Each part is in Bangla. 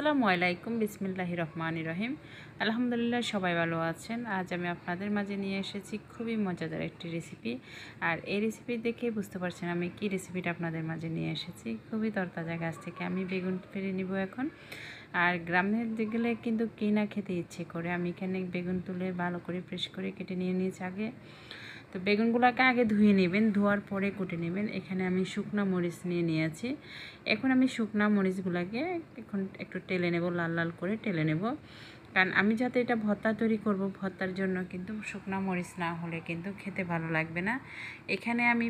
আসসালামু আলাইকুম বিসমিল্লাহ রহমান রহিম আলহামদুলিল্লাহ সবাই ভালো আছেন আজ আমি আপনাদের মাঝে নিয়ে এসেছি খুবই মজাদার একটি রেসিপি আর এই রেসিপি দেখে বুঝতে পারছেন আমি কি রেসিপিটা আপনাদের মাঝে নিয়ে এসেছি খুবই তরতাজা গাছ থেকে আমি বেগুন ফেলে নিব এখন আর গ্রামের গেলে কিন্তু কিনা খেতে ইচ্ছে করে আমি এখানে বেগুন তুলে ভালো করে ফ্রেশ করে কেটে নিয়ে নিয়েছি আগে তো বেগুনগুলোকে আগে ধুয়ে নেবেন ধোয়ার পরে কুটে নেবেন এখানে আমি শুকনা মরিচ নিয়ে নিয়েছি এখন আমি শুকনা মরিচগুলোকে এখন একটু টেলে নেব লাল লাল করে টেলে নেব কারণ আমি যাতে এটা ভর্তা তৈরি করব ভর্তার জন্য কিন্তু শুকনা মরিচ না হলে কিন্তু খেতে ভালো লাগবে না এখানে আমি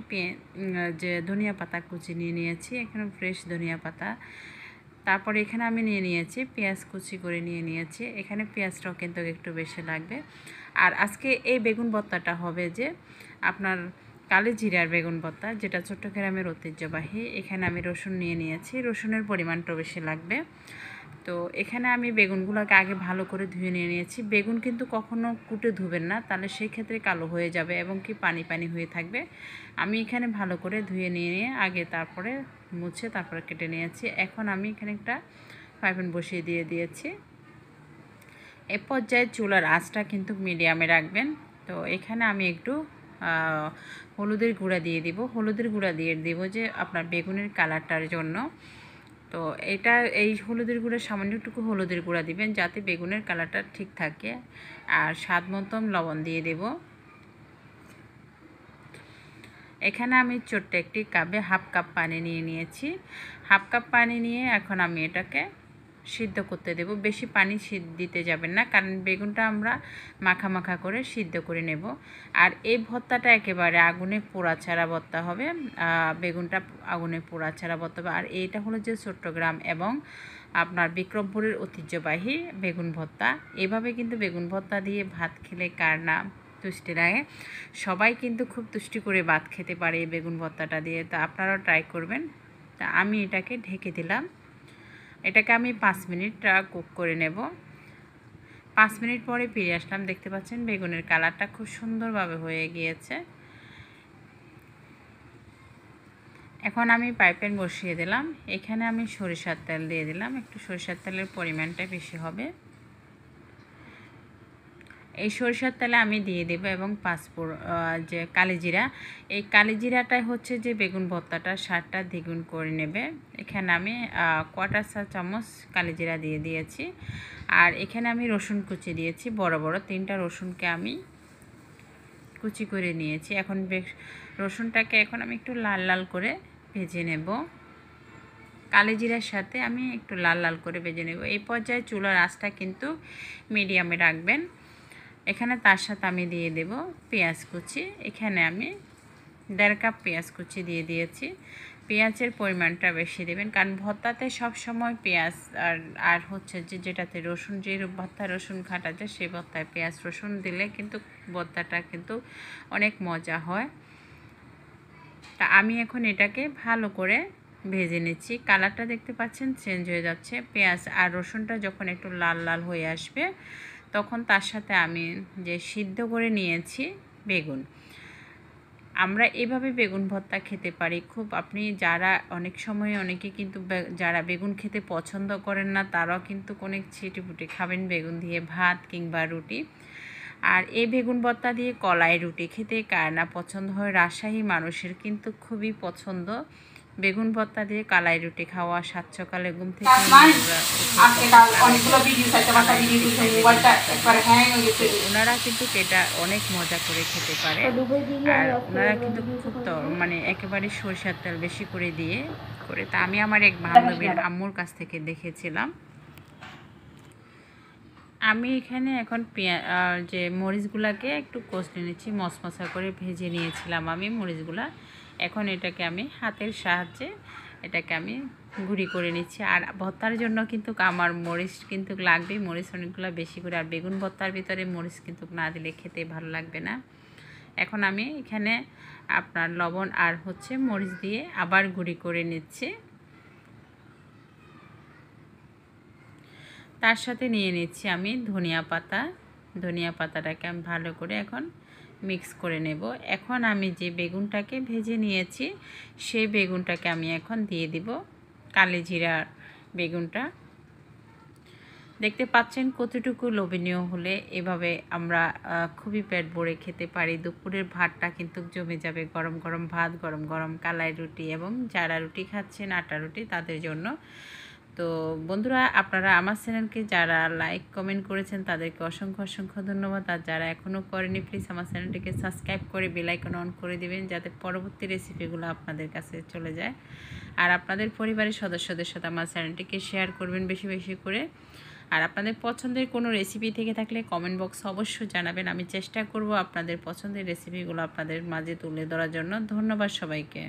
যে ধনিয়া পাতা কুচি নিয়ে নিয়েছি এখানে ফ্রেশ ধনিয়া পাতা তারপরে এখানে আমি নিয়ে নিয়েছি পেঁয়াজ কুচি করে নিয়ে নিয়েছি এখানে পেঁয়াজটাও কিন্তু একটু বেশি লাগবে আর আজকে এই বেগুন ভত্তাটা হবে যে আপনার কালে জিরার বেগুন ভত্তা যেটা চট্টগ্রামের ঐতিহ্যবাহী এখানে আমি রসুন নিয়ে নিয়েছি রসুনের পরিমাণটা বেশি লাগবে তো এখানে আমি বেগুনগুলোকে আগে ভালো করে ধুয়ে নিয়ে নিয়েছি বেগুন কিন্তু কখনো কুটে ধুবেন না তাহলে সেই ক্ষেত্রে কালো হয়ে যাবে এবং কি পানি পানি হয়ে থাকবে আমি এখানে ভালো করে ধুয়ে নিয়ে নিয়ে আগে তারপরে মুছে তারপরে কেটে নিয়েছি এখন আমি এখানে একটা ফাইভেন বসিয়ে দিয়ে দিয়েছি এ পর্যায়ে চুলার আঁচটা কিন্তু মিডিয়ামে রাখবেন তো এখানে আমি একটু হলুদের গুঁড়া দিয়ে দিব হলুদের গুঁড়া দিয়ে দিব যে আপনার বেগুনের কালারটার জন্য তো এটা এই হলুদের গুঁড়া সামান্যটুকু হলুদের গুঁড়া দিবেন যাতে বেগুনের কালারটা ঠিক থাকে আর স্বাদ মতন লবণ দিয়ে দেব এখানে আমি ছোট্ট একটি কাপে হাফ কাপ পানি নিয়ে নিয়েছি হাফ কাপ পানি নিয়ে এখন আমি এটাকে সিদ্ধ করতে দেব বেশি পানি দিতে যাবেন না কারণ বেগুনটা আমরা মাখা মাখা করে সিদ্ধ করে নেব আর এই ভর্তাটা একেবারে আগুনে পোড়া ছাড়া ভর্তা হবে বেগুনটা আগুনে পোড়া ছাড়া ভর্তা হবে আর এইটা হলো যে চট্টগ্রাম এবং আপনার বিক্রমপুরের ঐতিহ্যবাহী বেগুন ভর্তা এভাবে কিন্তু বেগুন ভর্তা দিয়ে ভাত খেলে কার না তুষ্টি লাগে সবাই কিন্তু খুব তুষ্টি করে ভাত খেতে পারে এই বেগুন ভর্তাটা দিয়ে তো আপনারাও ট্রাই করবেন তা আমি এটাকে ঢেকে দিলাম এটাকে আমি পাঁচ মিনিট কুক করে নেব পাঁচ মিনিট পরে ফিরে আসলাম দেখতে পাচ্ছেন বেগুনের কালারটা খুব সুন্দরভাবে হয়ে গিয়েছে এখন আমি পাইপের বসিয়ে দিলাম এখানে আমি সরিষার তেল দিয়ে দিলাম একটু সরিষার তেলের পরিমাণটা বেশি হবে এই সরিষার তেলে আমি দিয়ে দেবো এবং পাঁচফোড় যে কালিজিরা এই কালিজিরাটাই হচ্ছে যে বেগুন ভত্তাটা সারটা দ্বিগুণ করে নেবে এখানে আমি কোয়াটার চা চামচ কালিজিরা দিয়ে দিয়েছি আর এখানে আমি রসুন কুচি দিয়েছি বড় বড় তিনটা রসুনকে আমি কুচি করে নিয়েছি এখন রসুনটাকে এখন আমি একটু লাল লাল করে ভেজে নেব কালিজিরার সাথে আমি একটু লাল লাল করে ভেজে নেব এই পর্যায়ে চুলার আঁচটা কিন্তু মিডিয়ামে রাখবেন এখানে তার সাথে আমি দিয়ে দেব পেঁয়াজ কুচি এখানে আমি দেড় কাপ পেঁয়াজ কুচি দিয়ে দিয়েছি পেঁয়াজের পরিমাণটা বেশি দেবেন কারণ ভর্তাতে সবসময় পেঁয়াজ আর আর হচ্ছে যে যেটাতে রসুন যে ভর্তা রসুন যায় সেই ভর্তায় পেঁয়াজ রসুন দিলে কিন্তু ভর্তাটা কিন্তু অনেক মজা হয় তা আমি এখন এটাকে ভালো করে ভেজে নিচ্ছি কালারটা দেখতে পাচ্ছেন চেঞ্জ হয়ে যাচ্ছে পেঁয়াজ আর রসুনটা যখন একটু লাল লাল হয়ে আসবে তখন তার সাথে আমি যে সিদ্ধ করে নিয়েছি বেগুন আমরা এভাবে বেগুন ভর্তা খেতে পারি খুব আপনি যারা অনেক সময় অনেকে কিন্তু যারা বেগুন খেতে পছন্দ করেন না তারাও কিন্তু অনেক ছিটিপুটি খাবেন বেগুন দিয়ে ভাত কিংবা রুটি আর এই বেগুন ভর্তা দিয়ে কলাই রুটি খেতে কার না পছন্দ হয় রাজশাহী মানুষের কিন্তু খুবই পছন্দ বেগুন ভর্তা দিয়ে কালাই রুটি খাওয়া সাত সকালে ঘুম থেকে মানে হ্যাঁ। ওনারা কিন্তু এটা অনেক মজা করে খেতে পারে আর ওনারা কিন্তু খুব মানে একেবারে সরষার তেল বেশি করে দিয়ে করে তা আমি আমার এক বান্ধবীর আম্মুর কাছ থেকে দেখেছিলাম আমি এখানে এখন পেঁয়া যে মরিচগুলাকে একটু কষলে নিয়েছি মশমশা করে ভেজে নিয়েছিলাম আমি মরিচগুলা এখন এটাকে আমি হাতের সাহায্যে এটাকে আমি গুড়ি করে নিচ্ছি আর ভর্তার জন্য কিন্তু আমার মরিচ কিন্তু লাগবে মরিচ অনেকগুলো বেশি করে আর বেগুন ভর্তার ভিতরে মরিচ কিন্তু না দিলে খেতে ভালো লাগবে না এখন আমি এখানে আপনার লবণ আর হচ্ছে মরিচ দিয়ে আবার গুড়ি করে নিচ্ছি তার সাথে নিয়ে নিচ্ছি আমি ধনিয়া পাতা ধনিয়া পাতাটাকে আমি ভালো করে এখন মিক্স করে নেব এখন আমি যে বেগুনটাকে ভেজে নিয়েছি সেই বেগুনটাকে আমি এখন দিয়ে দিব কালি জিরার বেগুনটা দেখতে পাচ্ছেন কতটুকু লোভনীয় হলে এভাবে আমরা খুবই পেট ভরে খেতে পারি দুপুরের ভাতটা কিন্তু জমে যাবে গরম গরম ভাত গরম গরম কালাই রুটি এবং যারা রুটি খাচ্ছেন আটা রুটি তাদের জন্য তো বন্ধুরা আপনারা আমার চ্যানেলকে যারা লাইক কমেন্ট করেছেন তাদেরকে অসংখ্য অসংখ্য ধন্যবাদ আর যারা এখনও করেনি প্লিজ আমার চ্যানেলটিকে সাবস্ক্রাইব করে বেলাইকন অন করে দিবেন যাতে পরবর্তী রেসিপিগুলো আপনাদের কাছে চলে যায় আর আপনাদের পরিবারের সদস্যদের সাথে আমার চ্যানেলটিকে শেয়ার করবেন বেশি বেশি করে আর আপনাদের পছন্দের কোনো রেসিপি থেকে থাকলে কমেন্ট বক্স অবশ্যই জানাবেন আমি চেষ্টা করব আপনাদের পছন্দের রেসিপিগুলো আপনাদের মাঝে তুলে ধরার জন্য ধন্যবাদ সবাইকে